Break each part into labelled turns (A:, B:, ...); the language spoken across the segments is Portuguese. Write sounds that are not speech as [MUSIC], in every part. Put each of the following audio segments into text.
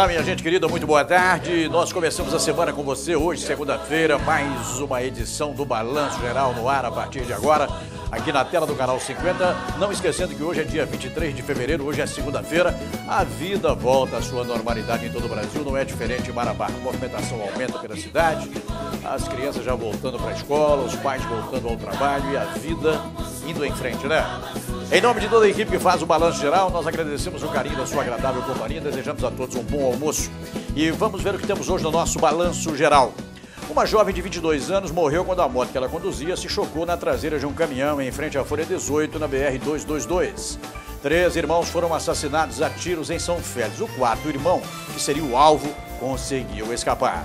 A: Olá, minha gente querida, muito boa tarde. Nós começamos a semana com você hoje, segunda-feira, mais uma edição do Balanço Geral no ar a partir de agora, aqui na tela do canal 50. Não esquecendo que hoje é dia 23 de fevereiro, hoje é segunda-feira. A vida volta à sua normalidade em todo o Brasil, não é diferente em Marabá. A movimentação aumenta pela cidade, as crianças já voltando para a escola, os pais voltando ao trabalho e a vida indo em frente, né? Em nome de toda a equipe que faz o balanço geral, nós agradecemos o carinho da sua agradável companhia, desejamos a todos um bom almoço e vamos ver o que temos hoje no nosso balanço geral. Uma jovem de 22 anos morreu quando a moto que ela conduzia se chocou na traseira de um caminhão em frente à Folha 18 na BR 222. Três irmãos foram assassinados a tiros em São Félix. O quarto irmão, que seria o alvo, conseguiu escapar.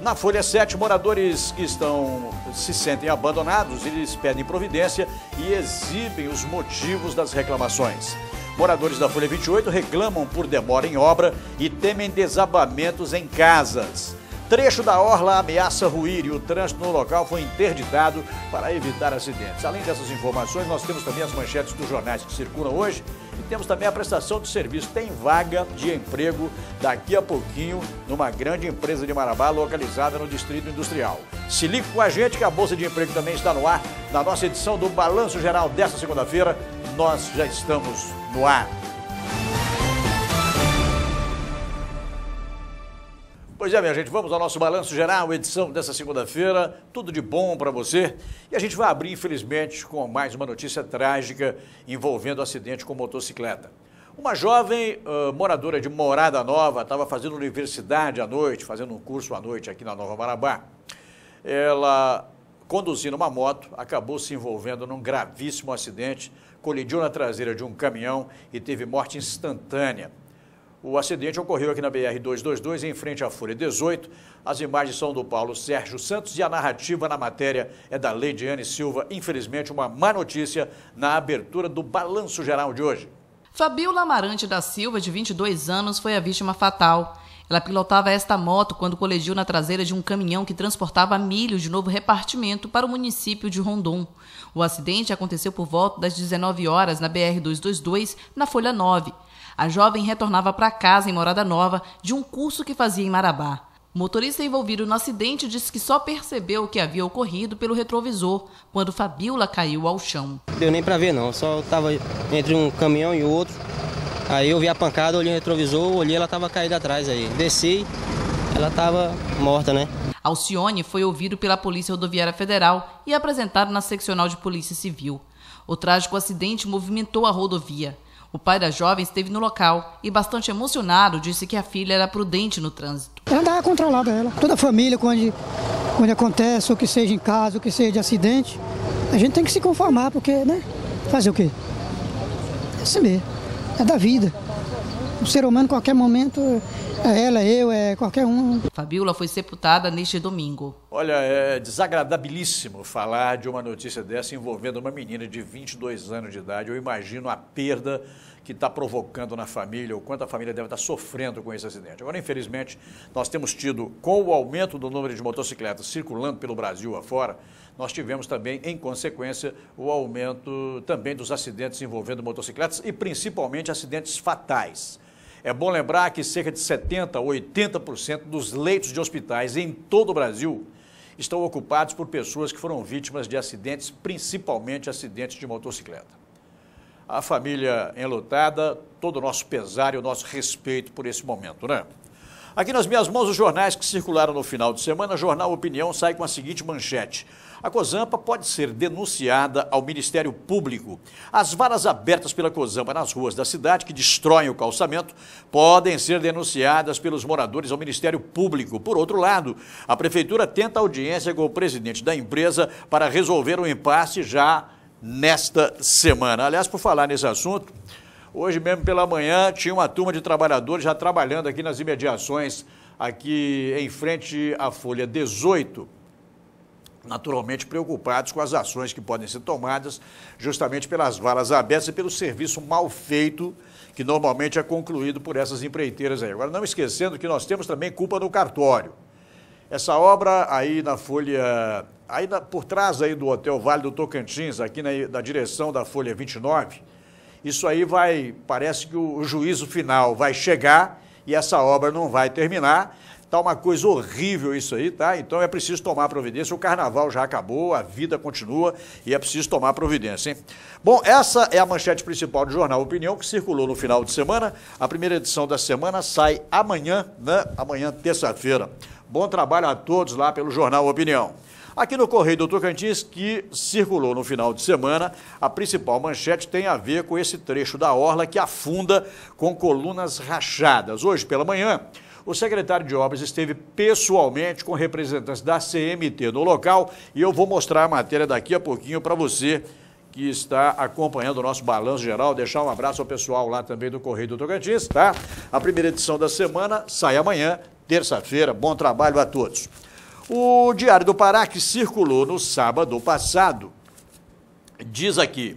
A: Na Folha 7, moradores que estão se sentem abandonados, eles pedem providência e exibem os motivos das reclamações. Moradores da Folha 28 reclamam por demora em obra e temem desabamentos em casas. Trecho da orla ameaça ruir e o trânsito no local foi interditado para evitar acidentes. Além dessas informações, nós temos também as manchetes dos jornais que circulam hoje. E temos também a prestação de serviço. Tem vaga de emprego daqui a pouquinho numa grande empresa de Marabá localizada no Distrito Industrial. Se ligue com a gente que a Bolsa de Emprego também está no ar. Na nossa edição do Balanço Geral desta segunda-feira, nós já estamos no ar. Pois é, minha gente, vamos ao nosso balanço geral, edição dessa segunda-feira. Tudo de bom para você. E a gente vai abrir, infelizmente, com mais uma notícia trágica envolvendo um acidente com motocicleta. Uma jovem uh, moradora de Morada Nova estava fazendo universidade à noite, fazendo um curso à noite aqui na Nova Marabá. Ela, conduzindo uma moto, acabou se envolvendo num gravíssimo acidente, colidiu na traseira de um caminhão e teve morte instantânea. O acidente ocorreu aqui na BR-222, em frente à Folha 18. As imagens são do Paulo Sérgio Santos e a narrativa na matéria é da Anne Silva. Infelizmente, uma má notícia na abertura do Balanço Geral de hoje.
B: Fabiola Amarante da Silva, de 22 anos, foi a vítima fatal. Ela pilotava esta moto quando colidiu na traseira de um caminhão que transportava milho de novo repartimento para o município de Rondon. O acidente aconteceu por volta das 19 horas na BR-222, na Folha 9. A jovem retornava para casa em Morada Nova de um curso que fazia em Marabá. O motorista envolvido no acidente disse que só percebeu o que havia ocorrido pelo retrovisor, quando Fabiola caiu ao chão.
C: Deu nem para ver não, só estava entre um caminhão e outro. Aí eu vi a pancada, olhei o retrovisor, olhei, ela estava caída atrás aí. Desci, ela estava morta, né? Alcione foi ouvido pela Polícia
B: Rodoviária Federal e apresentado na seccional de Polícia Civil. O trágico acidente movimentou a rodovia. O pai da jovem esteve no local e, bastante emocionado, disse que a filha era prudente no trânsito.
C: Ela andava controlada, ela. Toda a família, quando, quando acontece, ou que seja em casa, ou que seja de acidente, a gente tem que se conformar, porque, né? Fazer o quê? É assim mesmo. É da vida. O ser humano, qualquer momento, é ela, eu, é qualquer um.
B: Fabiola foi sepultada neste domingo.
A: Olha, é desagradabilíssimo falar de uma notícia dessa envolvendo uma menina de 22 anos de idade. Eu imagino a perda que está provocando na família, o quanto a família deve estar tá sofrendo com esse acidente. Agora, infelizmente, nós temos tido, com o aumento do número de motocicletas circulando pelo Brasil afora, nós tivemos também, em consequência, o aumento também dos acidentes envolvendo motocicletas e principalmente acidentes fatais. É bom lembrar que cerca de 70% a 80% dos leitos de hospitais em todo o Brasil estão ocupados por pessoas que foram vítimas de acidentes, principalmente acidentes de motocicleta. A família enlutada, todo o nosso pesar e o nosso respeito por esse momento, né? Aqui nas minhas mãos, os jornais que circularam no final de semana, o Jornal Opinião sai com a seguinte manchete: a Cozampa pode ser denunciada ao Ministério Público. As varas abertas pela Cozampa nas ruas da cidade, que destroem o calçamento, podem ser denunciadas pelos moradores ao Ministério Público. Por outro lado, a Prefeitura tenta audiência com o presidente da empresa para resolver o um impasse já nesta semana. Aliás, por falar nesse assunto, hoje mesmo pela manhã tinha uma turma de trabalhadores já trabalhando aqui nas imediações, aqui em frente à Folha 18 naturalmente preocupados com as ações que podem ser tomadas justamente pelas valas abertas e pelo serviço mal feito que normalmente é concluído por essas empreiteiras aí. Agora, não esquecendo que nós temos também culpa no cartório. Essa obra aí na Folha, aí na, por trás aí do Hotel Vale do Tocantins, aqui na, na direção da Folha 29, isso aí vai, parece que o, o juízo final vai chegar e essa obra não vai terminar. Está uma coisa horrível isso aí, tá? Então é preciso tomar providência. O carnaval já acabou, a vida continua e é preciso tomar providência, hein? Bom, essa é a manchete principal do Jornal Opinião, que circulou no final de semana. A primeira edição da semana sai amanhã, né? Amanhã, terça-feira. Bom trabalho a todos lá pelo Jornal Opinião. Aqui no Correio do Tocantins, que circulou no final de semana, a principal manchete tem a ver com esse trecho da orla que afunda com colunas rachadas. Hoje pela manhã, o secretário de obras esteve pessoalmente com representantes da CMT no local e eu vou mostrar a matéria daqui a pouquinho para você que está acompanhando o nosso balanço geral. Deixar um abraço ao pessoal lá também do Correio do Tocantins, tá? A primeira edição da semana sai amanhã, terça-feira. Bom trabalho a todos. O Diário do Pará, que circulou no sábado passado, diz aqui: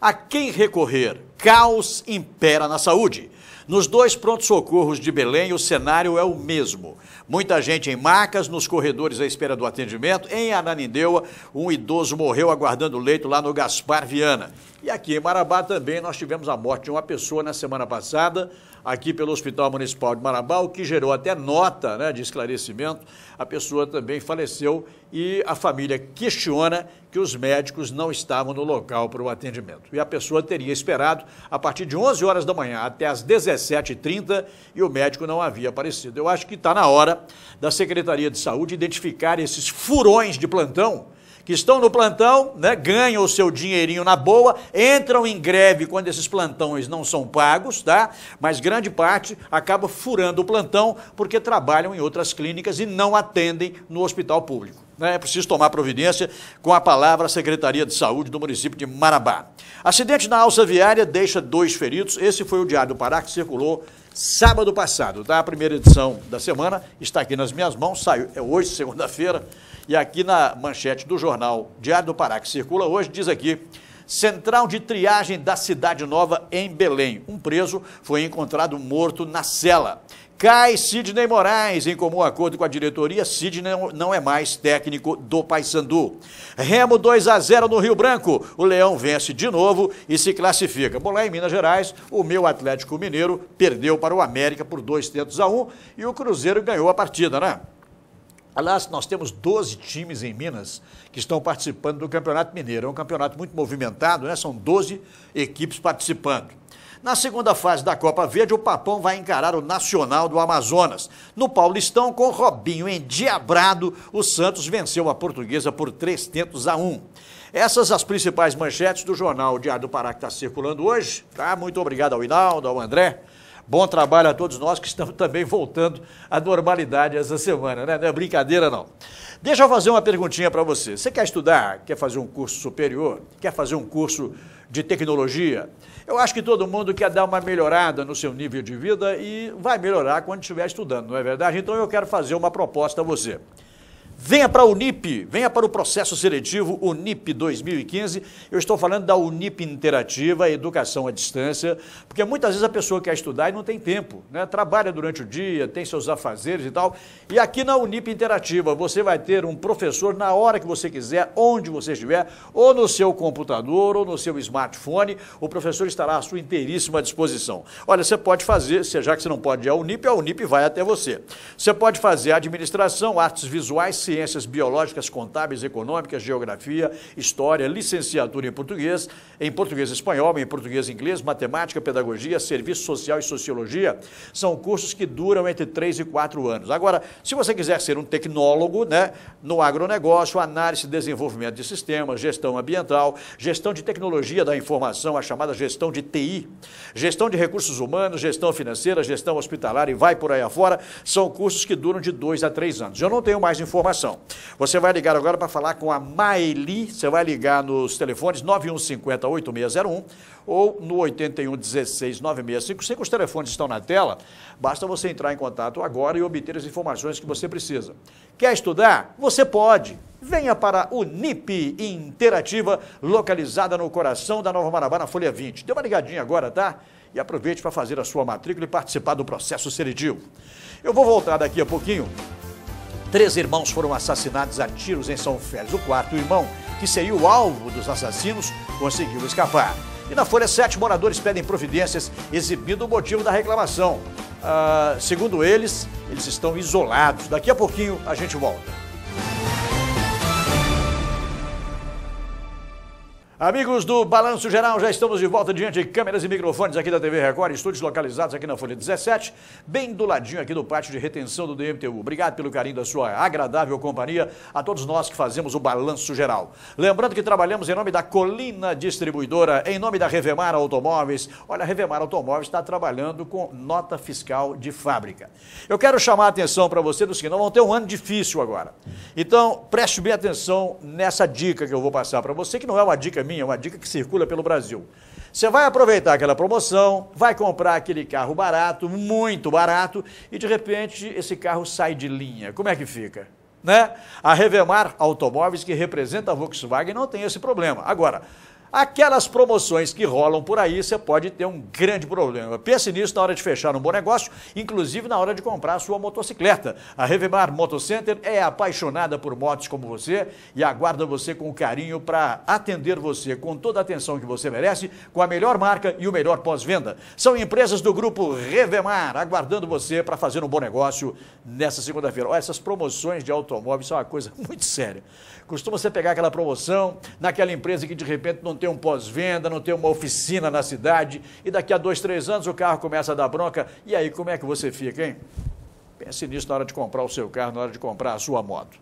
A: a quem recorrer, caos impera na saúde. Nos dois prontos-socorros de Belém, o cenário é o mesmo. Muita gente em macas, nos corredores à espera do atendimento. Em Ananindeua, um idoso morreu aguardando leito lá no Gaspar Viana. E aqui em Marabá também nós tivemos a morte de uma pessoa na semana passada aqui pelo Hospital Municipal de Marabá, o que gerou até nota né, de esclarecimento. A pessoa também faleceu e a família questiona que os médicos não estavam no local para o atendimento. E a pessoa teria esperado a partir de 11 horas da manhã até as 17h30 e o médico não havia aparecido. Eu acho que está na hora da Secretaria de Saúde identificar esses furões de plantão que estão no plantão, né, ganham o seu dinheirinho na boa, entram em greve quando esses plantões não são pagos, tá? Mas grande parte acaba furando o plantão porque trabalham em outras clínicas e não atendem no hospital público. Né? É preciso tomar providência com a palavra a Secretaria de Saúde do município de Marabá. Acidente na alça viária deixa dois feridos. Esse foi o Diário do Pará que circulou sábado passado. Tá? A primeira edição da semana está aqui nas minhas mãos. Saiu é hoje, segunda-feira. E aqui na manchete do jornal Diário do Pará, que circula hoje, diz aqui. Central de triagem da Cidade Nova, em Belém. Um preso foi encontrado morto na cela. Cai Sidney Moraes, em comum acordo com a diretoria, Sidney não é mais técnico do Paysandu. Remo 2 a 0 no Rio Branco, o Leão vence de novo e se classifica. Bom, lá em Minas Gerais, o meu Atlético Mineiro perdeu para o América por dois tentos a um e o Cruzeiro ganhou a partida, né? Aliás, nós temos 12 times em Minas que estão participando do Campeonato Mineiro. É um campeonato muito movimentado, né? São 12 equipes participando. Na segunda fase da Copa Verde, o Papão vai encarar o Nacional do Amazonas. No Paulistão, com Robinho endiabrado, o Santos venceu a portuguesa por 300 a 1. Essas as principais manchetes do jornal Diário do Pará que está circulando hoje. Tá? Muito obrigado ao Hinaldo, ao André. Bom trabalho a todos nós que estamos também voltando à normalidade essa semana, né? Não é brincadeira, não. Deixa eu fazer uma perguntinha para você. Você quer estudar? Quer fazer um curso superior? Quer fazer um curso de tecnologia? Eu acho que todo mundo quer dar uma melhorada no seu nível de vida e vai melhorar quando estiver estudando, não é verdade? Então eu quero fazer uma proposta a você. Venha para a Unip, venha para o processo seletivo Unip 2015. Eu estou falando da Unip Interativa, Educação à Distância, porque muitas vezes a pessoa quer estudar e não tem tempo, né? trabalha durante o dia, tem seus afazeres e tal. E aqui na Unip Interativa você vai ter um professor na hora que você quiser, onde você estiver, ou no seu computador ou no seu smartphone, o professor estará à sua inteiríssima disposição. Olha, você pode fazer, já que você não pode ir à Unip, a Unip vai até você. Você pode fazer administração, artes visuais, ciências biológicas, contábeis, econômicas, geografia, história, licenciatura em português, em português espanhol, em português inglês, matemática, pedagogia, serviço social e sociologia. São cursos que duram entre 3 e 4 anos. Agora, se você quiser ser um tecnólogo né, no agronegócio, análise e desenvolvimento de sistemas, gestão ambiental, gestão de tecnologia da informação, a chamada gestão de TI, gestão de recursos humanos, gestão financeira, gestão hospitalar e vai por aí afora, são cursos que duram de 2 a 3 anos. Eu não tenho mais informações você vai ligar agora para falar com a Maeli, você vai ligar nos telefones 9150 8601 ou no 81 16 9655. Os telefones estão na tela. Basta você entrar em contato agora e obter as informações que você precisa. Quer estudar? Você pode. Venha para o NIP Interativa, localizada no coração da Nova Marabá, na Folha 20. Dê uma ligadinha agora, tá? E aproveite para fazer a sua matrícula e participar do processo seletivo. Eu vou voltar daqui a pouquinho Três irmãos foram assassinados a tiros em São Félix. O quarto irmão, que seria o alvo dos assassinos, conseguiu escapar. E na Folha 7, moradores pedem providências exibindo o motivo da reclamação. Ah, segundo eles, eles estão isolados. Daqui a pouquinho a gente volta. Amigos do Balanço Geral, já estamos de volta diante de câmeras e microfones aqui da TV Record, estúdios localizados aqui na Folha 17, bem do ladinho aqui do pátio de retenção do DMTU. Obrigado pelo carinho da sua agradável companhia, a todos nós que fazemos o Balanço Geral. Lembrando que trabalhamos em nome da Colina Distribuidora, em nome da Revemar Automóveis. Olha, a Revemar Automóveis está trabalhando com nota fiscal de fábrica. Eu quero chamar a atenção para você do seguinte, nós vamos ter um ano difícil agora. Então, preste bem atenção nessa dica que eu vou passar para você, que não é uma dica minha, é uma dica que circula pelo Brasil. Você vai aproveitar aquela promoção, vai comprar aquele carro barato, muito barato, e de repente esse carro sai de linha. Como é que fica? Né? A Revemar Automóveis, que representa a Volkswagen, não tem esse problema. Agora, Aquelas promoções que rolam por aí, você pode ter um grande problema. Pense nisso na hora de fechar um bom negócio, inclusive na hora de comprar a sua motocicleta. A Revemar Motocenter é apaixonada por motos como você e aguarda você com carinho para atender você com toda a atenção que você merece, com a melhor marca e o melhor pós-venda. São empresas do grupo Revemar aguardando você para fazer um bom negócio nessa segunda-feira. Essas promoções de automóveis são uma coisa [LAUGHS] muito séria. Costuma você pegar aquela promoção naquela empresa que de repente não tem um pós-venda, não tem uma oficina na cidade, e daqui a dois, três anos o carro começa a dar bronca, e aí como é que você fica, hein? Pense nisso na hora de comprar o seu carro, na hora de comprar a sua moto.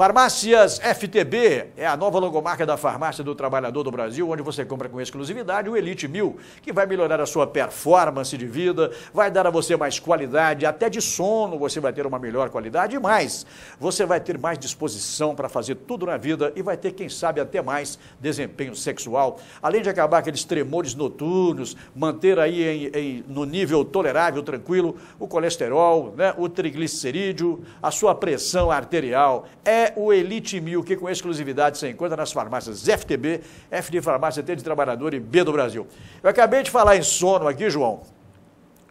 A: Farmácias FTB é a nova logomarca da Farmácia do Trabalhador do Brasil, onde você compra com exclusividade o Elite 1000, que vai melhorar a sua performance de vida, vai dar a você mais qualidade, até de sono você vai ter uma melhor qualidade e mais. Você vai ter mais disposição para fazer tudo na vida e vai ter, quem sabe, até mais desempenho sexual. Além de acabar aqueles tremores noturnos, manter aí em, em, no nível tolerável, tranquilo, o colesterol, né, o triglicerídeo, a sua pressão arterial. É o Elite Mil, que com exclusividade você encontra nas farmácias FTB, F de Farmácia T de Trabalhador e B do Brasil. Eu acabei de falar em sono aqui, João,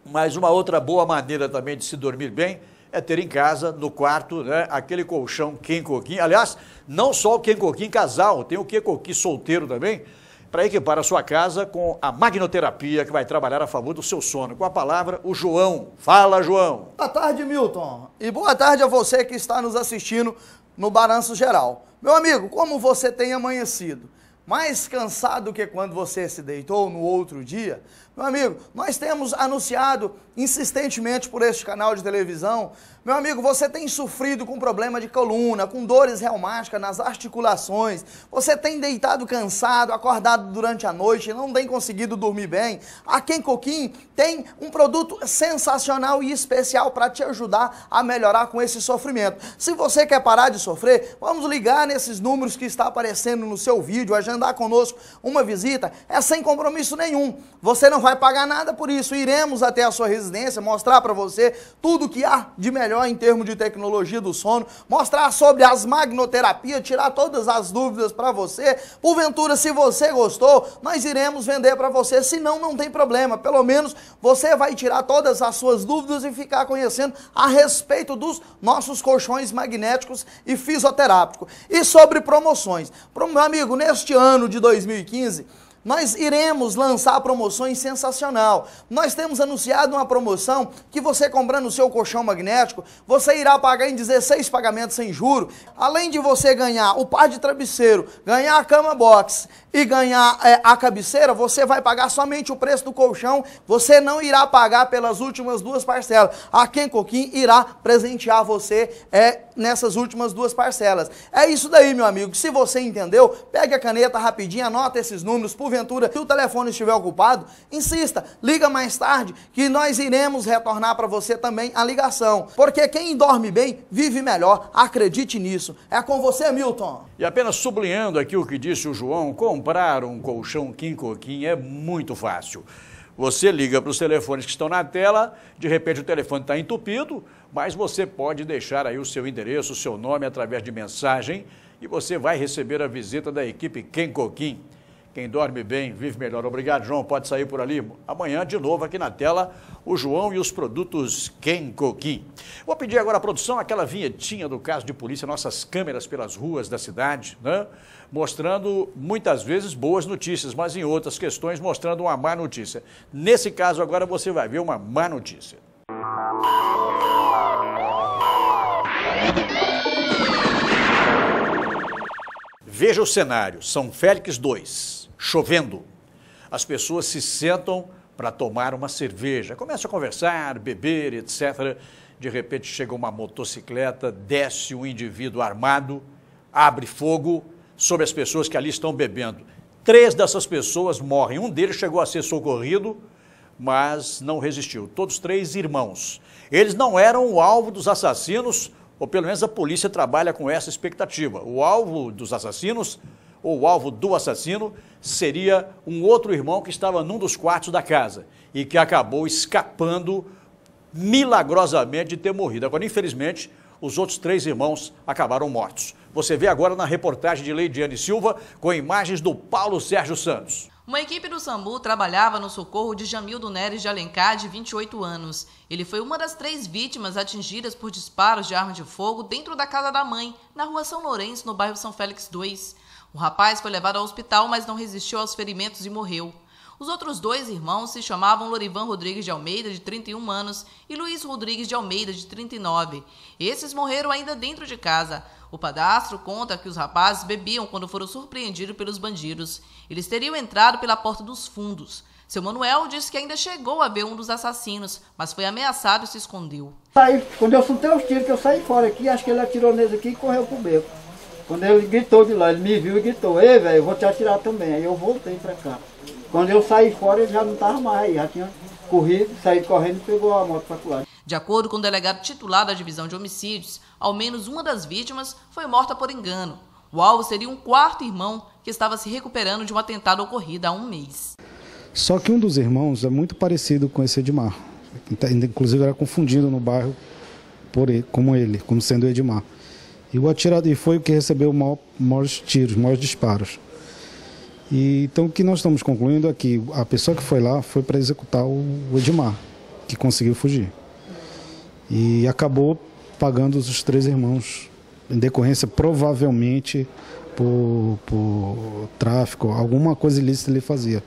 A: mas uma outra boa maneira também de se dormir bem é ter em casa, no quarto, né, aquele colchão Kenkoquim. Aliás, não só o Kenkoquim casal, tem o Kenkoquim solteiro também, para equipar a sua casa com a magnoterapia que vai trabalhar a favor do seu sono. Com a palavra, o João. Fala, João.
D: Boa tarde, Milton. E boa tarde a você que está nos assistindo no balanço geral. Meu amigo, como você tem amanhecido? Mais cansado que quando você se deitou no outro dia, meu amigo, nós temos anunciado insistentemente por este canal de televisão. Meu amigo, você tem sofrido com problema de coluna, com dores reumáticas nas articulações, você tem deitado cansado, acordado durante a noite, não tem conseguido dormir bem. A Quem Coquim tem um produto sensacional e especial para te ajudar a melhorar com esse sofrimento. Se você quer parar de sofrer, vamos ligar nesses números que está aparecendo no seu vídeo, agendar conosco uma visita. É sem compromisso nenhum. Você não vai vai pagar nada por isso. Iremos até a sua residência mostrar para você tudo que há de melhor em termos de tecnologia do sono, mostrar sobre as magnoterapias, tirar todas as dúvidas para você. Porventura, se você gostou, nós iremos vender para você. Se não, não tem problema. Pelo menos você vai tirar todas as suas dúvidas e ficar conhecendo a respeito dos nossos colchões magnéticos e fisioterápicos. E sobre promoções. Pro, meu amigo, neste ano de 2015, nós iremos lançar promoções sensacional. Nós temos anunciado uma promoção que você comprando o seu colchão magnético, você irá pagar em 16 pagamentos sem juro. Além de você ganhar o par de travesseiro, ganhar a cama box, e ganhar é, a cabeceira, você vai pagar somente o preço do colchão, você não irá pagar pelas últimas duas parcelas. A Ken Coquim irá presentear você é, nessas últimas duas parcelas. É isso daí, meu amigo. Se você entendeu, pegue a caneta rapidinho, anota esses números. Porventura, se o telefone estiver ocupado, insista, liga mais tarde que nós iremos retornar para você também a ligação. Porque quem dorme bem, vive melhor. Acredite nisso. É com você, Milton.
A: E apenas sublinhando aqui o que disse o João, com comprar um colchão Kim Coquim é muito fácil. Você liga para os telefones que estão na tela, de repente o telefone está entupido, mas você pode deixar aí o seu endereço, o seu nome através de mensagem e você vai receber a visita da equipe Quem Coquim. Quem dorme bem, vive melhor. Obrigado, João. Pode sair por ali. Amanhã, de novo, aqui na tela, o João e os produtos Kenkoki. Vou pedir agora à produção aquela vinhetinha do caso de polícia, nossas câmeras pelas ruas da cidade, né? mostrando muitas vezes boas notícias, mas em outras questões mostrando uma má notícia. Nesse caso, agora você vai ver uma má notícia. Veja o cenário: São Félix 2 chovendo. As pessoas se sentam para tomar uma cerveja, começam a conversar, beber, etc. De repente chega uma motocicleta, desce um indivíduo armado, abre fogo sobre as pessoas que ali estão bebendo. Três dessas pessoas morrem. Um deles chegou a ser socorrido, mas não resistiu. Todos três irmãos. Eles não eram o alvo dos assassinos, ou pelo menos a polícia trabalha com essa expectativa. O alvo dos assassinos ou o alvo do assassino seria um outro irmão que estava num dos quartos da casa e que acabou escapando milagrosamente de ter morrido. Agora, infelizmente, os outros três irmãos acabaram mortos. Você vê agora na reportagem de Anne Silva com imagens do Paulo Sérgio Santos.
B: Uma equipe do SAMU trabalhava no socorro de Jamildo Neres de Alencar, de 28 anos. Ele foi uma das três vítimas atingidas por disparos de arma de fogo dentro da casa da mãe, na rua São Lourenço, no bairro São Félix II. O rapaz foi levado ao hospital, mas não resistiu aos ferimentos e morreu. Os outros dois irmãos se chamavam Lorivan Rodrigues de Almeida, de 31 anos, e Luiz Rodrigues de Almeida, de 39. Esses morreram ainda dentro de casa. O padastro conta que os rapazes bebiam quando foram surpreendidos pelos bandidos. Eles teriam entrado pela porta dos fundos. Seu Manuel disse que ainda chegou a ver um dos assassinos, mas foi ameaçado e se escondeu.
D: Saí, quando eu soltei os tiros, que eu saí fora aqui, acho que ele atirou neles aqui e correu pro beco. Quando ele gritou de lá, ele me viu e gritou, ei velho, eu vou te atirar também. Aí eu voltei para cá. Quando eu saí fora, ele já não estava mais aí, já tinha corrido, saído correndo e pegou a moto para colar.
B: De acordo com o delegado titular da divisão de homicídios, ao menos uma das vítimas foi morta por engano. O alvo seria um quarto irmão que estava se recuperando de um atentado ocorrido há um mês.
E: Só que um dos irmãos é muito parecido com esse Edmar. Inclusive era confundido no bairro por ele, como ele, como sendo Edmar. E o atirador e foi o que recebeu maior, maiores tiros, maiores disparos. E, então o que nós estamos concluindo é que a pessoa que foi lá foi para executar o, o Edmar, que conseguiu fugir. E acabou pagando os três irmãos, em decorrência provavelmente por, por tráfico, alguma coisa ilícita ele fazia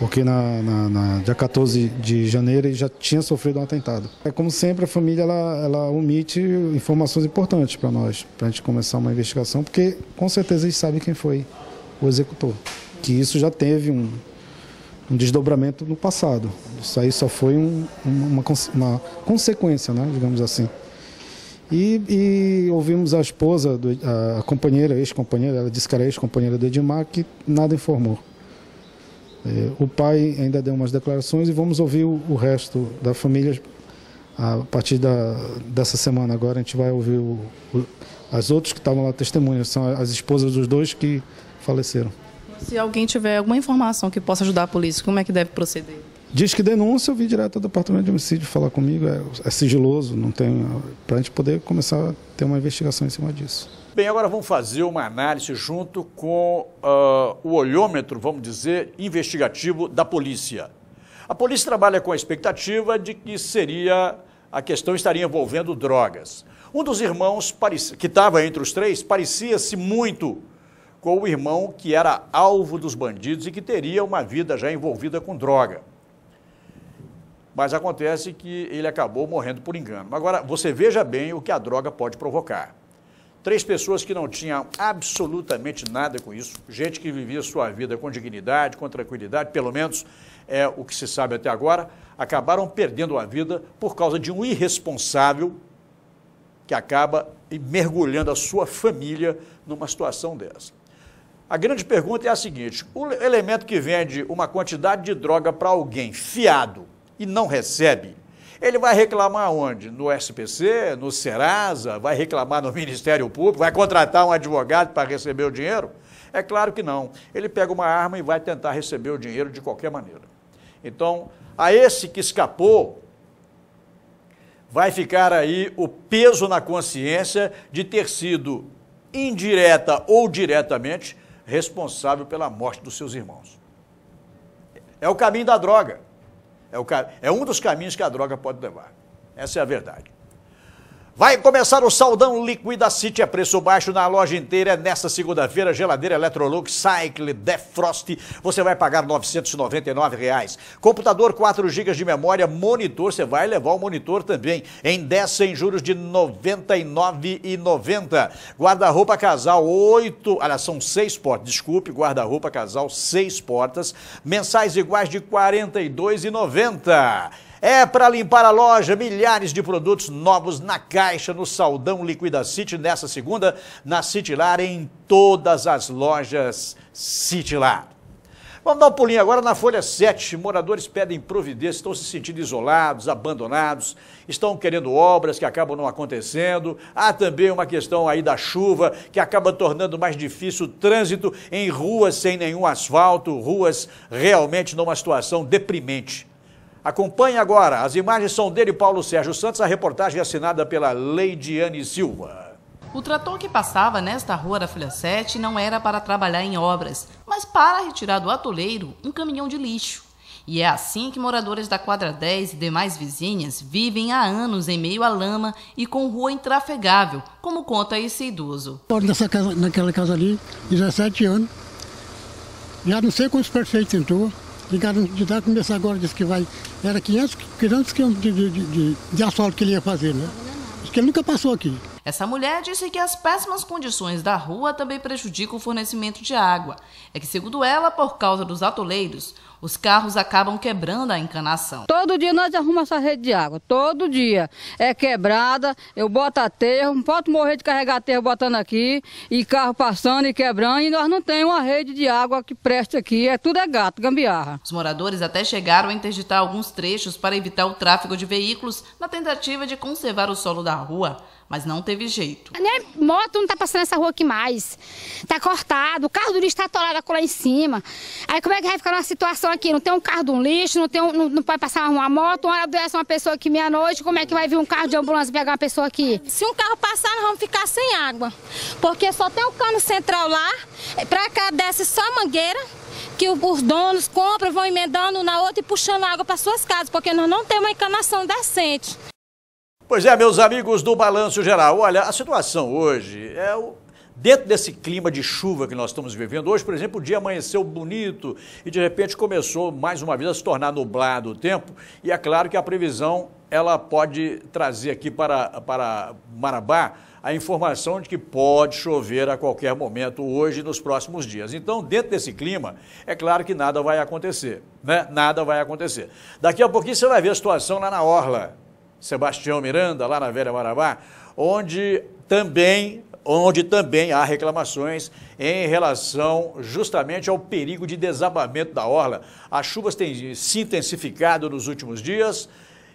E: porque na, na, na, dia 14 de janeiro ele já tinha sofrido um atentado. É como sempre a família ela, ela omite informações importantes para nós, para a gente começar uma investigação, porque com certeza eles sabem quem foi o executor. Que isso já teve um, um desdobramento no passado. Isso aí só foi um, uma, uma, consequência, né, digamos assim. E, e ouvimos a esposa, do, a, a companheira, ex-companheira, ela disse que era ex-companheira do Edmar, que nada informou. É, o pai ainda deu umas declarações e vamos ouvir o, resto da família a partir da, dessa semana. Agora a gente vai ouvir o, o, as outras que estavam lá testemunhas, são as esposas dos dois que faleceram.
B: Se alguém tiver alguma informação que possa ajudar a polícia, como é que deve
A: proceder?
E: Diz que denúncia, eu vim direto ao departamento de homicídio falar comigo, é, é sigiloso, não tem. para a gente poder começar a ter uma investigação em cima disso.
A: Bem, agora vamos fazer uma análise junto com uh, o olhômetro, vamos dizer, investigativo da polícia. A polícia trabalha com a expectativa de que seria a questão estaria envolvendo drogas. Um dos irmãos que estava entre os três parecia-se muito com o irmão que era alvo dos bandidos e que teria uma vida já envolvida com droga. Mas acontece que ele acabou morrendo por engano. Agora, você veja bem o que a droga pode provocar. Três pessoas que não tinham absolutamente nada com isso, gente que vivia sua vida com dignidade, com tranquilidade, pelo menos é o que se sabe até agora, acabaram perdendo a vida por causa de um irresponsável que acaba mergulhando a sua família numa situação dessa. A grande pergunta é a seguinte: o elemento que vende uma quantidade de droga para alguém fiado e não recebe, ele vai reclamar onde? No SPC, no Serasa, vai reclamar no Ministério Público, vai contratar um advogado para receber o dinheiro? É claro que não. Ele pega uma arma e vai tentar receber o dinheiro de qualquer maneira. Então, a esse que escapou, vai ficar aí o peso na consciência de ter sido indireta ou diretamente responsável pela morte dos seus irmãos. É o caminho da droga. É, o, é um dos caminhos que a droga pode levar. Essa é a verdade. Vai começar o saldão Liquida City a é preço baixo na loja inteira é nesta segunda-feira. Geladeira Electrolux, Cycle, Defrost, você vai pagar R$ 999. Reais. Computador 4 GB de memória, monitor, você vai levar o monitor também em 10 sem juros de R$ 99,90. Guarda-roupa casal 8, olha, são 6 portas, desculpe, guarda-roupa casal 6 portas, mensais iguais de R$ 42,90. É para limpar a loja, milhares de produtos novos na caixa, no Saldão Liquida City, nessa segunda, na Citilar, em todas as lojas Citilar. Vamos dar um pulinho agora na Folha 7. Moradores pedem providência, estão se sentindo isolados, abandonados, estão querendo obras que acabam não acontecendo. Há também uma questão aí da chuva, que acaba tornando mais difícil o trânsito em ruas sem nenhum asfalto, ruas realmente numa situação deprimente. Acompanhe agora, as imagens são dele Paulo Sérgio Santos, a reportagem é assinada pela Leidiane Silva.
B: O trator que passava nesta rua da Folha 7 não era para trabalhar em obras, mas para retirar do atoleiro um caminhão de lixo. E é assim que moradores da quadra 10 e demais vizinhas vivem há anos em meio à lama e com rua intrafegável, como conta esse idoso.
C: Moro nessa casa, naquela casa ali,
E: 17 anos. Já não sei quantos perfeitos entrou ligaram de dar começar agora, disse que vai. Era 500, 500 quilômetros de, de, de, de asfalto que ele ia fazer, né? Diz que ele nunca passou aqui.
B: Essa mulher disse que as péssimas condições da rua também prejudicam o fornecimento de água. É que, segundo ela, por causa dos atoleiros, os carros acabam quebrando a encanação.
C: Todo dia nós arrumamos essa rede de água, todo dia. É quebrada, eu boto aterro, não posso morrer de carregar aterro botando aqui, e carro passando e quebrando, e nós não temos uma rede de água que preste aqui, é tudo é gato, gambiarra. Os moradores até chegaram
B: a interditar alguns trechos para evitar o tráfego de veículos na tentativa de conservar o solo da rua mas não teve jeito.
C: Nem moto não tá passando essa rua aqui mais. Tá cortado, o carro do lixo tá atolado lá em cima. Aí como é que vai ficar uma situação aqui? Não tem um carro de um lixo, não, tem um, não, não, pode passar uma moto, uma hora dessa uma pessoa aqui meia-noite, como é que vai vir um carro de ambulância pegar uma pessoa aqui? Se um carro passar, nós vamos ficar sem água, porque só tem um cano central lá, é pra cá desce só mangueira, que os donos compram, vão emendando na outra e puxando água para suas casas, porque nós não temos uma encanação decente.
A: Pois é, meus amigos do Balanço Geral. Olha, a situação hoje é o, Dentro desse clima de chuva que nós estamos vivendo, hoje, por exemplo, o dia amanheceu bonito e de repente começou mais uma vez a se tornar nublado o tempo, e é claro que a previsão ela pode trazer aqui para, para Marabá a informação de que pode chover a qualquer momento hoje nos próximos dias. Então, dentro desse clima, é claro que nada vai acontecer, né? Nada vai acontecer. Daqui a pouquinho você vai ver a situação lá na Orla. Sebastião Miranda, lá na Velha Marabá, onde também, onde também há reclamações em relação justamente ao perigo de desabamento da orla. As chuvas têm se intensificado nos últimos dias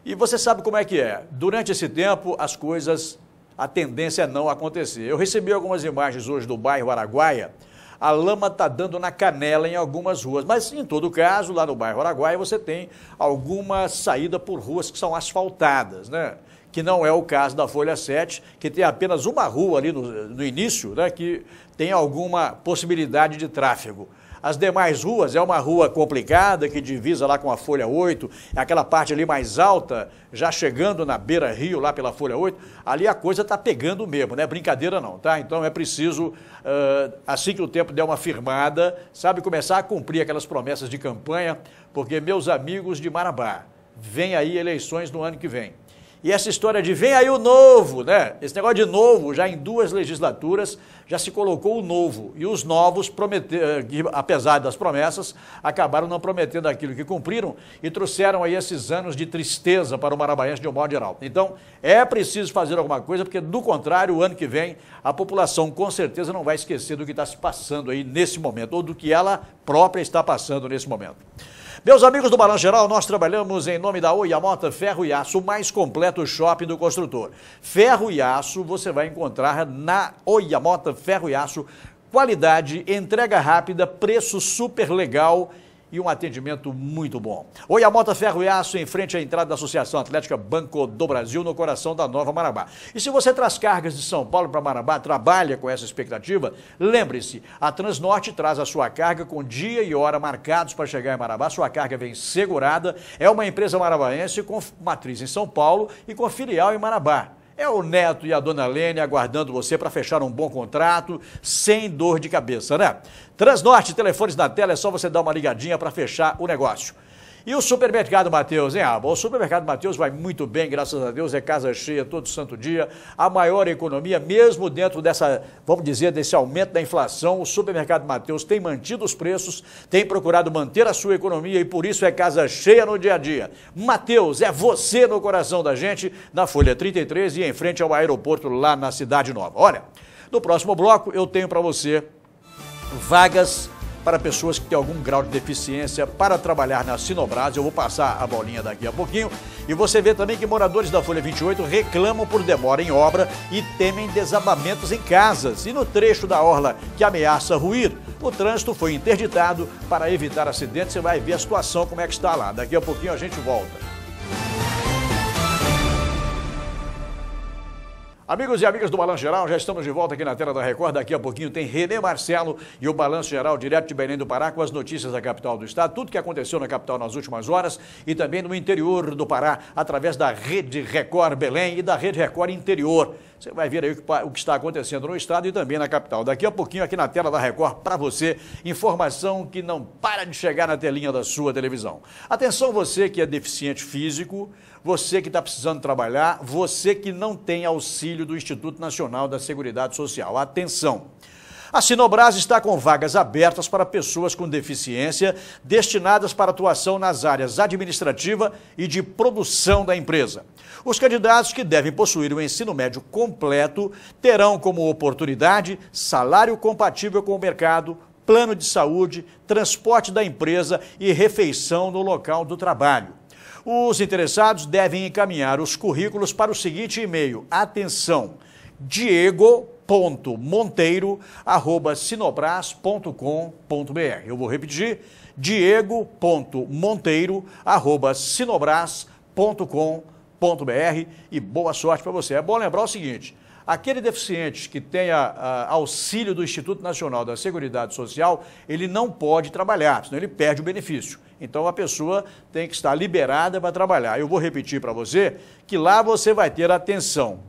A: e você sabe como é que é. Durante esse tempo, as coisas, a tendência é não acontecer. Eu recebi algumas imagens hoje do bairro Araguaia, a lama está dando na canela em algumas ruas. Mas, em todo caso, lá no bairro Araguaia, você tem alguma saída por ruas que são asfaltadas, né? que não é o caso da Folha 7, que tem apenas uma rua ali no, no início, né, que tem alguma possibilidade de tráfego. As demais ruas, é uma rua complicada que divisa lá com a Folha 8, é aquela parte ali mais alta, já chegando na beira Rio, lá pela Folha 8, ali a coisa está pegando mesmo, não é brincadeira não, tá? Então é preciso, uh, assim que o tempo der uma firmada, sabe, começar a cumprir aquelas promessas de campanha, porque meus amigos de Marabá, vem aí eleições no ano que vem. E essa história de vem aí o novo, né? Esse negócio de novo, já em duas legislaturas, já se colocou o novo. E os novos, eh, apesar das promessas, acabaram não prometendo aquilo que cumpriram e trouxeram aí esses anos de tristeza para o Marabaense de um modo geral. Então, é preciso fazer alguma coisa, porque do contrário, o ano que vem, a população com certeza não vai esquecer do que está se passando aí nesse momento, ou do que ela própria está passando nesse momento. Meus amigos do Balanço Geral, nós trabalhamos em nome da Oiamota Ferro e Aço, o mais completo shopping do construtor. Ferro e Aço você vai encontrar na Oiamota Ferro e Aço. Qualidade, entrega rápida, preço super legal e um atendimento muito bom. Oi, a Mota Ferro e Aço, em frente à entrada da Associação Atlética Banco do Brasil, no coração da Nova Marabá. E se você traz cargas de São Paulo para Marabá, trabalha com essa expectativa, lembre-se, a Transnorte traz a sua carga com dia e hora marcados para chegar em Marabá. Sua carga vem segurada. É uma empresa marabaense com matriz em São Paulo e com filial em Marabá. É o Neto e a Dona Lene aguardando você para fechar um bom contrato, sem dor de cabeça, né? Transnorte, telefones na tela, é só você dar uma ligadinha para fechar o negócio. E o supermercado Mateus, hein, Aba? O supermercado Mateus vai muito bem, graças a Deus, é casa cheia todo santo dia. A maior economia, mesmo dentro dessa, vamos dizer, desse aumento da inflação, o supermercado Mateus tem mantido os preços, tem procurado manter a sua economia e por isso é casa cheia no dia a dia. Mateus, é você no coração da gente, na Folha 33 e em frente ao aeroporto lá na Cidade Nova. Olha, no próximo bloco eu tenho para você vagas para pessoas que têm algum grau de deficiência para trabalhar na Sinobras. Eu vou passar a bolinha daqui a pouquinho. E você vê também que moradores da Folha 28 reclamam por demora em obra e temem desabamentos em casas. E no trecho da orla que ameaça ruir, o trânsito foi interditado para evitar acidentes. Você vai ver a situação como é que está lá. Daqui a pouquinho a gente volta. Amigos e amigas do Balanço Geral, já estamos de volta aqui na tela da Record. Daqui a pouquinho tem Renê Marcelo e o Balanço Geral direto de Belém do Pará com as notícias da capital do estado, tudo que aconteceu na capital nas últimas horas e também no interior do Pará, através da Rede Record Belém e da Rede Record Interior. Você vai ver aí o que está acontecendo no estado e também na capital. Daqui a pouquinho aqui na tela da Record para você, informação que não para de chegar na telinha da sua televisão. Atenção você que é deficiente físico, você que está precisando trabalhar, você que não tem auxílio do Instituto Nacional da Seguridade Social. Atenção! A Sinobras está com vagas abertas para pessoas com deficiência destinadas para atuação nas áreas administrativa e de produção da empresa. Os candidatos que devem possuir o ensino médio completo terão como oportunidade salário compatível com o mercado, plano de saúde, transporte da empresa e refeição no local do trabalho. Os interessados devem encaminhar os currículos para o seguinte e-mail. Atenção, diego.monteiro.sinobras.com.br. Eu vou repetir, diego.monteiro.sinobras.com.br e boa sorte para você. É bom lembrar o seguinte, Aquele deficiente que tenha a, ah, auxílio do Instituto Nacional da Seguridade Social, ele não pode trabalhar, senão ele perde o benefício. Então a pessoa tem que estar liberada para trabalhar. Eu vou repetir para você que lá você vai ter atenção.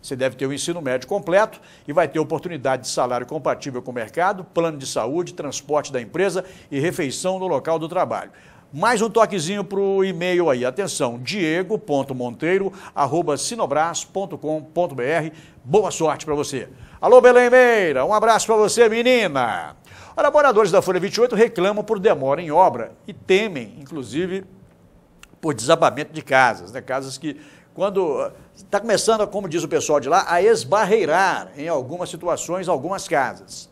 A: Você deve ter o ensino médio completo e vai ter oportunidade de salário compatível com o mercado, plano de saúde, transporte da empresa e refeição no local do trabalho. Mais um toquezinho para o e-mail aí. Atenção, diego.monteiro.sinobras.com.br. Boa sorte para você. Alô, Belém Meira, um abraço para você, menina. Ora, moradores da Folha 28 reclamam por demora em obra e temem, inclusive, por desabamento de casas, né? casas que quando está eh, começando, como diz o pessoal de lá, a esbarreirar em algumas situações, algumas casas.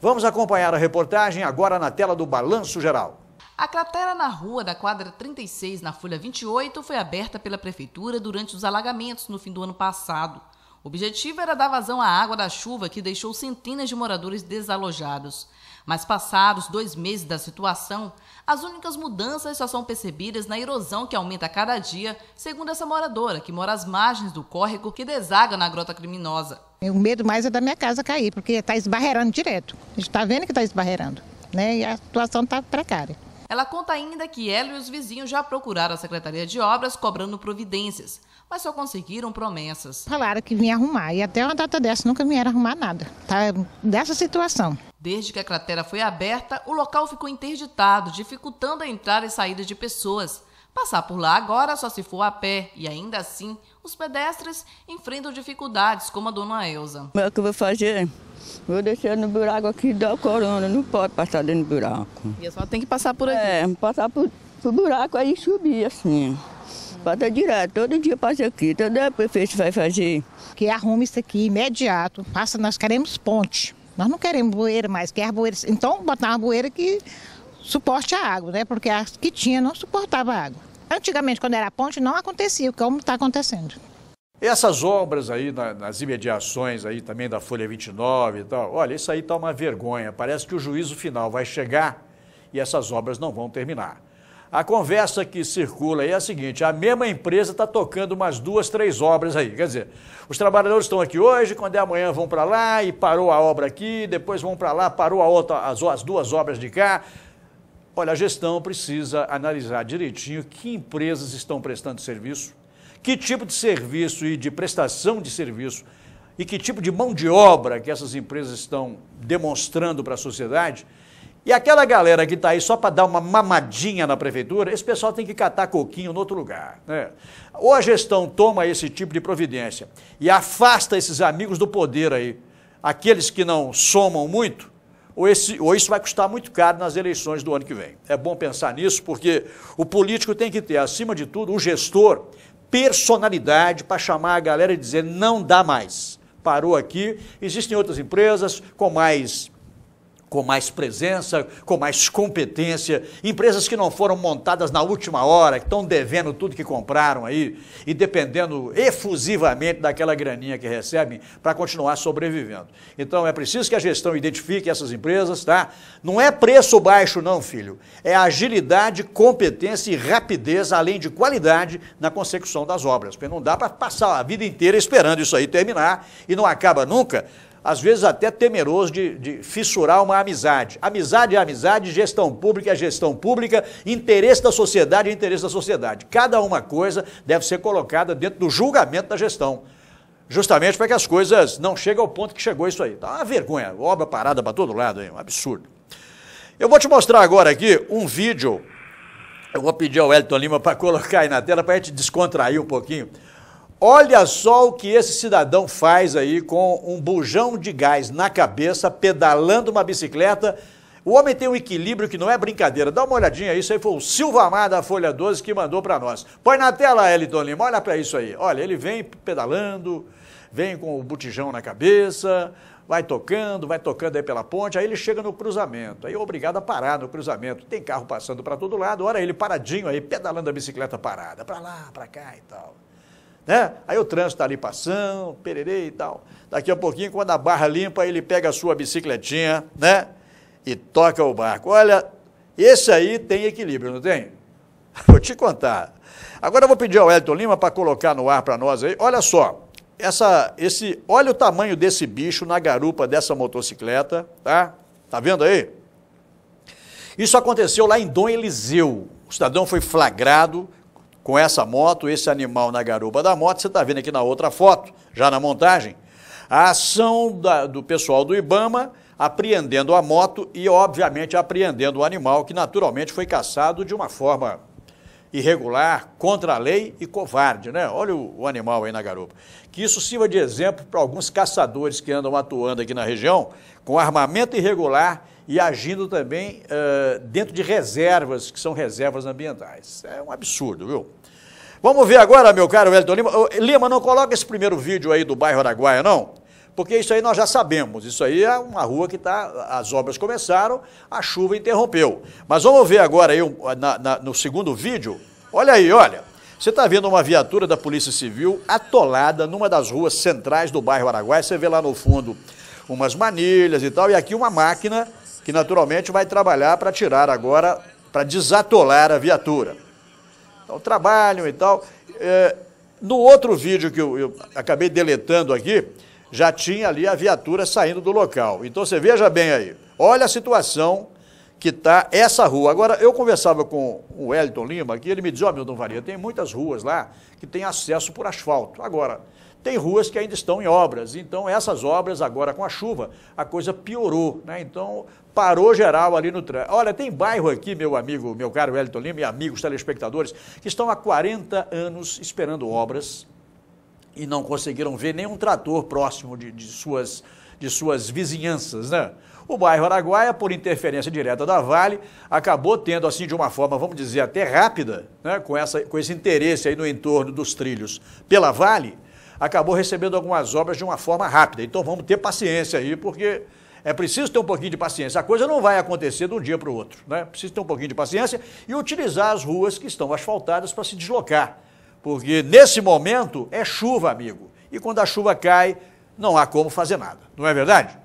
A: Vamos acompanhar a reportagem agora na tela do Balanço Geral.
B: A cratera na rua da quadra 36, na Folha 28, foi aberta pela prefeitura durante os alagamentos no fim do ano passado. O objetivo era dar vazão à água da chuva que deixou centenas de moradores desalojados. Mas passados dois meses da situação, as únicas mudanças só são percebidas na erosão que aumenta a cada dia, segundo essa moradora, que mora às margens do córrego que desaga na Grota Criminosa.
C: É, o medo mais é da minha casa cair, porque está esbarreirando direto. A gente está vendo que está esbarreirando, né? E a situação está precária.
B: Ela conta ainda que ela e os vizinhos já procuraram a Secretaria de Obras cobrando providências mas só conseguiram promessas.
C: Falaram que vinha arrumar e até uma data dessa nunca vieram arrumar nada. Tá dessa situação.
B: Desde que a cratera foi aberta, o local ficou interditado, dificultando a entrada e saída de pessoas. Passar por lá agora só se for a pé, e ainda assim, os pedestres enfrentam dificuldades, como a dona Elza.
C: o que eu vou fazer? Vou deixar no buraco aqui da corona, não pode passar dentro do buraco. E a senhora tem que passar por aqui? É, passar por, por buraco aí subir assim. Bota direto, todo dia passa aqui, todo dia o prefeito vai fazer. Que arrume isso aqui imediato. Passa, nós queremos ponte. Nós não queremos bueira mais, quer é bueira. Então, botar uma bueira que suporte a água, né? Porque as que tinha não suportava a água. Antigamente, quando era ponte, não acontecia, como está acontecendo.
A: Essas obras aí nas imediações aí também da Folha 29 e tal, olha, isso aí tá uma vergonha. Parece que o juízo final vai chegar e essas obras não vão terminar. A conversa que circula aí é a seguinte: a mesma empresa está tocando umas duas, três obras aí. Quer dizer, os trabalhadores estão aqui hoje, quando é amanhã vão para lá e parou a obra aqui, depois vão para lá, parou a outra, as, as duas obras de cá. Olha, a gestão precisa analisar direitinho que empresas estão prestando serviço, que tipo de serviço e de prestação de serviço e que tipo de mão de obra que essas empresas estão demonstrando para a sociedade e aquela galera que está aí só para dar uma mamadinha na prefeitura, esse pessoal tem que catar coquinho em outro lugar. Né? Ou a gestão toma esse tipo de providência e afasta esses amigos do poder aí, aqueles que não somam muito, ou, esse, ou isso vai custar muito caro nas eleições do ano que vem. É bom pensar nisso, porque o político tem que ter, acima de tudo, o gestor, personalidade para chamar a galera e dizer não dá mais. Parou aqui, existem outras empresas com mais com mais presença, com mais competência, empresas que não foram montadas na última hora, que estão devendo tudo que compraram aí e dependendo efusivamente daquela graninha que recebem para continuar sobrevivendo. Então é preciso que a gestão identifique essas empresas, tá? Não é preço baixo não, filho. É agilidade, competência e rapidez, além de qualidade na consecução das obras. Porque não dá para passar a vida inteira esperando isso aí terminar e não acaba nunca às vezes até temeroso de, de, fissurar uma amizade. Amizade é amizade, gestão pública é gestão pública, interesse da sociedade é interesse da sociedade. Cada uma coisa deve ser colocada dentro do julgamento da gestão. Justamente para que as coisas não cheguem ao ponto que chegou isso aí. Tá uma vergonha, obra parada para todo lado, hein? um absurdo. Eu vou te mostrar agora aqui um vídeo. Eu vou pedir ao Elton Lima para colocar aí na tela para a gente descontrair um pouquinho Olha só o que esse cidadão faz aí com um bujão de gás na cabeça, pedalando uma bicicleta. O homem tem um equilíbrio que não é brincadeira. Dá uma olhadinha, isso aí foi o Silva Mar da Folha 12 que mandou para nós. Põe na tela, Eliton Lima, olha para isso aí. Olha, ele vem pedalando, vem com o botijão na cabeça, vai tocando, vai tocando aí pela ponte, aí ele chega no cruzamento, aí é obrigado a parar no cruzamento. Tem carro passando para todo lado, ora ele paradinho aí, pedalando a bicicleta parada,
D: para lá, para cá e tal.
A: Né? Aí o trânsito está ali passando, pererei e tal. Daqui a pouquinho, quando a barra limpa, ele pega a sua bicicletinha, né? E toca o barco. Olha, esse aí tem equilíbrio, não tem? [LAUGHS] Vou te contar. Agora eu vou pedir ao Elton Lima para colocar no ar para nós aí. Olha só, essa, esse, olha o tamanho desse bicho na garupa dessa motocicleta, tá? Tá vendo aí? Isso aconteceu lá em Dom Eliseu. O cidadão foi flagrado com essa moto, esse animal na garupa da moto, você está vendo aqui na outra foto, já na montagem, a ação da, do pessoal do Ibama apreendendo a moto e, obviamente, apreendendo o animal que naturalmente foi caçado de uma forma irregular, contra a lei e covarde, né? Olha o, o animal aí na garupa. Que isso sirva de exemplo para alguns caçadores que andam atuando aqui na região com armamento irregular e agindo também uh, dentro de reservas, que são reservas ambientais. É um absurdo, viu? Vamos ver agora, meu caro Wellington Lima. Lima, não coloca esse primeiro vídeo aí do bairro Araguaia, não? Porque isso aí nós já sabemos. Isso aí é uma rua que está. As obras começaram, a chuva interrompeu. Mas vamos ver agora aí na, na, no segundo vídeo. Olha aí, olha. Você está vendo uma viatura da Polícia Civil atolada numa das ruas centrais do bairro Araguaia. Você vê lá no fundo umas manilhas e tal, e aqui uma máquina que naturalmente vai trabalhar para tirar agora, para desatolar a viatura. Então trabalham e tal. É, no outro vídeo que eu, eu acabei deletando aqui, já tinha ali a viatura saindo do local. Então você veja bem aí, olha a situação que está essa rua. Agora, eu conversava com o Wellington Lima aqui, ele me dizia, ó, oh, Dom Varia, tem muitas ruas lá que tem acesso por asfalto. Agora, tem ruas que ainda estão em obras, então essas obras agora com a chuva, a coisa piorou, né? Então, parou geral ali no trânsito. Olha, tem bairro aqui, meu amigo, meu caro Wellington Lima e amigos telespectadores, que estão há 40 anos esperando obras e não conseguiram ver nenhum trator próximo de, de suas, de suas vizinhanças, né? O bairro Araguaia, por interferência direta da Vale, acabou tendo, assim, de uma forma, vamos dizer, até rápida, né, com, essa, com esse interesse aí no entorno dos trilhos pela Vale, acabou recebendo algumas obras de uma forma rápida. Então vamos ter paciência aí, porque é preciso ter um pouquinho de paciência. A coisa não vai acontecer de um dia para o outro. Né? Precisa ter um pouquinho de paciência e utilizar as ruas que estão asfaltadas para se deslocar. Porque nesse momento é chuva, amigo. E quando a chuva cai, não há como fazer nada. Não é verdade?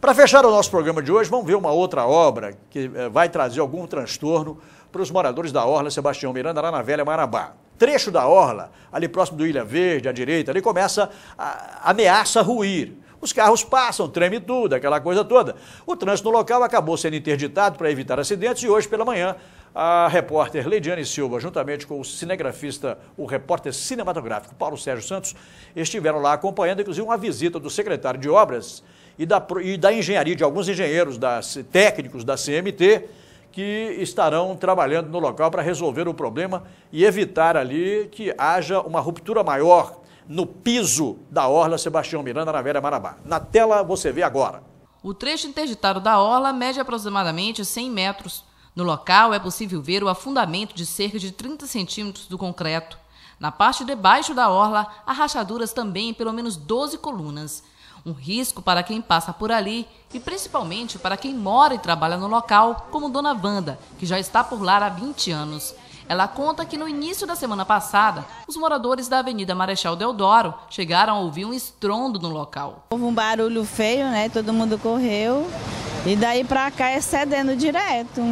A: Para fechar o nosso programa de hoje, vamos ver uma outra obra que eh, vai trazer algum transtorno para os moradores da Orla Sebastião Miranda, lá na Velha Marabá. Trecho da Orla, ali próximo do Ilha Verde, à direita, ali começa a ameaça ruir. Os carros passam, treme tudo, aquela coisa toda. O trânsito no local acabou sendo interditado para evitar acidentes e hoje pela manhã a repórter Leidiane Silva, juntamente com o cinegrafista, o repórter cinematográfico Paulo Sérgio Santos, estiveram lá acompanhando, inclusive, uma visita do secretário de Obras e da, e da engenharia, de alguns engenheiros das, técnicos da CMT, que estarão trabalhando no local para resolver o problema e evitar ali que haja uma ruptura maior no piso da Orla Sebastião Miranda, na Velha Marabá. Na tela você vê agora.
B: O trecho interditado da Orla mede aproximadamente 100 metros no local é possível ver o afundamento de cerca de 30 centímetros do concreto. Na parte de baixo da orla, há rachaduras também em pelo menos 12 colunas. Um risco para quem passa por ali e principalmente para quem mora e trabalha no local, como Dona Wanda, que já está por lá há 20 anos. Ela conta que no início da semana passada, os moradores da Avenida Marechal Deodoro chegaram a ouvir um estrondo no local.
C: Houve um barulho feio, né? Todo mundo correu. E daí pra cá é cedendo direto.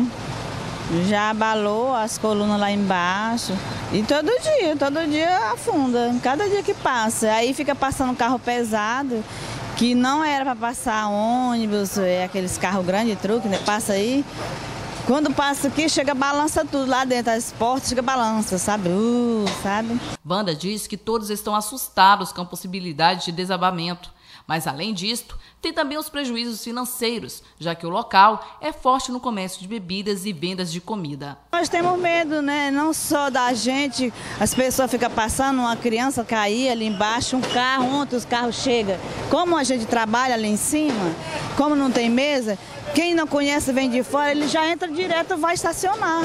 C: Já abalou as colunas lá embaixo. E todo dia, todo dia afunda. Cada dia que passa. Aí fica passando carro pesado que não era para passar ônibus, é aqueles carros grandes, truque, né? Passa aí, quando passa aqui, chega balança tudo lá dentro, as portas chega balança, sabe? Uh, sabe?
B: Banda diz que todos estão assustados com a possibilidade de desabamento. Mas além disto, tem também os prejuízos financeiros, já que o local é forte no comércio de bebidas e vendas de comida.
C: Nós temos medo, né? Não só da gente, as pessoas ficam passando, uma criança cair ali embaixo, um carro, ontem os carros chegam. Como a gente trabalha ali em cima, como não tem mesa, quem não conhece vem de fora, ele já entra direto vai estacionar.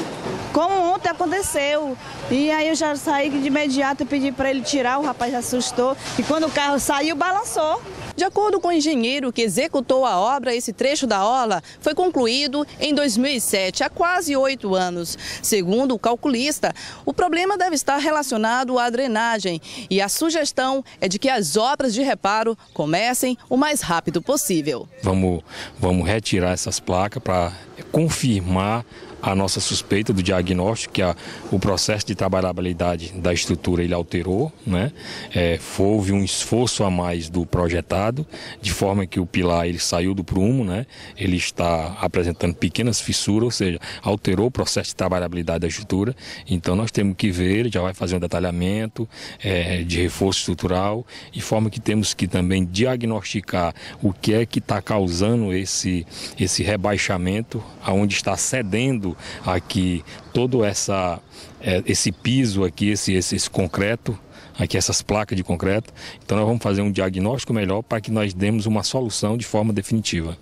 C: Como ontem aconteceu. E aí eu já saí de imediato e pedi para ele tirar, o rapaz já assustou. E quando o carro saiu, balançou. De acordo com o engenheiro que executou a obra, esse trecho da ola foi
B: concluído em 2007, há quase oito anos. Segundo o calculista, o problema deve estar relacionado à drenagem e a sugestão é de que as obras de reparo comecem o mais rápido possível.
D: Vamos, vamos retirar essas placas para confirmar a nossa suspeita do diagnóstico, que a, o processo de trabalhabilidade da estrutura ele alterou, né? É, houve um esforço a mais do projetado, de forma que o pilar ele saiu do prumo, né? Ele está apresentando pequenas fissuras, ou seja, alterou o processo de trabalhabilidade da estrutura. Então nós temos que ver, ele já vai fazer um detalhamento é, de reforço estrutural, de forma que temos que também diagnosticar o que é que está causando esse, esse rebaixamento, aonde está cedendo aqui, todo essa, é, esse piso aqui, esse, esse, esse concreto, aqui essas placas de concreto. Então nós vamos fazer um diagnóstico melhor para que nós demos uma solução de forma definitiva.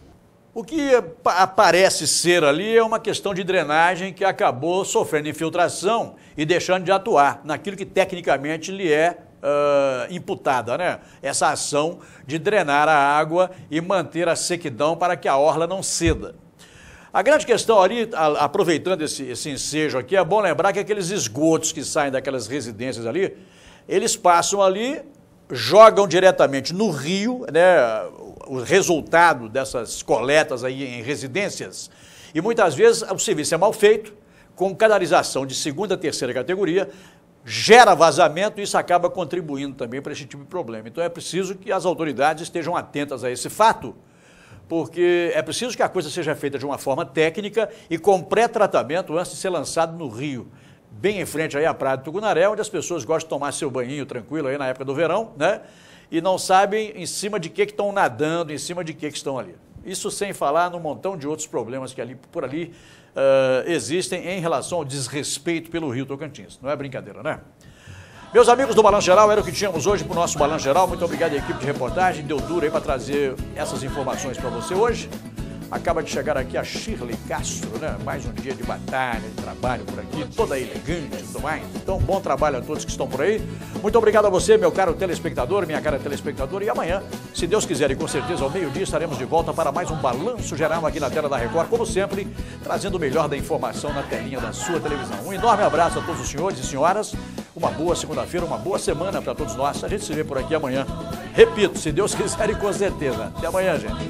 A: O que parece ser ali é uma questão de drenagem que acabou sofrendo infiltração e deixando de atuar naquilo que tecnicamente lhe é uh, imputada, né? Essa ação de drenar a água e manter a sequidão para que a orla não ceda. A grande questão ali, aproveitando esse, esse ensejo aqui, é bom lembrar que aqueles esgotos que saem daquelas residências ali, eles passam ali, jogam diretamente no rio, né, o resultado dessas coletas aí em residências. E muitas vezes o serviço é mal feito, com canalização de segunda, terceira categoria, gera vazamento e isso acaba contribuindo também para esse tipo de problema. Então é preciso que as autoridades estejam atentas a esse fato porque é preciso que a coisa seja feita de uma forma técnica e com pré-tratamento antes de ser lançado no rio. Bem em frente aí à Praia do Tucunaré, onde as pessoas gostam de tomar seu banhinho tranquilo aí na época do verão, né? E não sabem em cima de que, que estão nadando, em cima de que, que estão ali. Isso sem falar num montão de outros problemas que ali, por ali uh, existem em relação ao desrespeito pelo Rio Tocantins. Não é brincadeira, né? Meus amigos do Balanço Geral, era o que tínhamos hoje para o nosso Balanço Geral. Muito obrigado à equipe de reportagem, deu duro aí para trazer essas informações para você hoje. Acaba de chegar aqui a Shirley Castro, né? Mais um dia de batalha, de trabalho por aqui, toda elegante e tudo mais. Então, bom trabalho a todos que estão por aí. Muito obrigado a você, meu caro telespectador, minha cara telespectadora. E amanhã, se Deus quiser e com certeza ao meio-dia, estaremos de volta para mais um Balanço Geral aqui na tela da Record, como sempre, trazendo o melhor da informação na telinha da sua televisão. Um enorme abraço a todos os senhores e senhoras. Uma boa segunda-feira, uma boa semana para todos nós. A gente se vê por aqui amanhã. Repito, se Deus [LAUGHS] quiser e com certeza. Até amanhã, gente.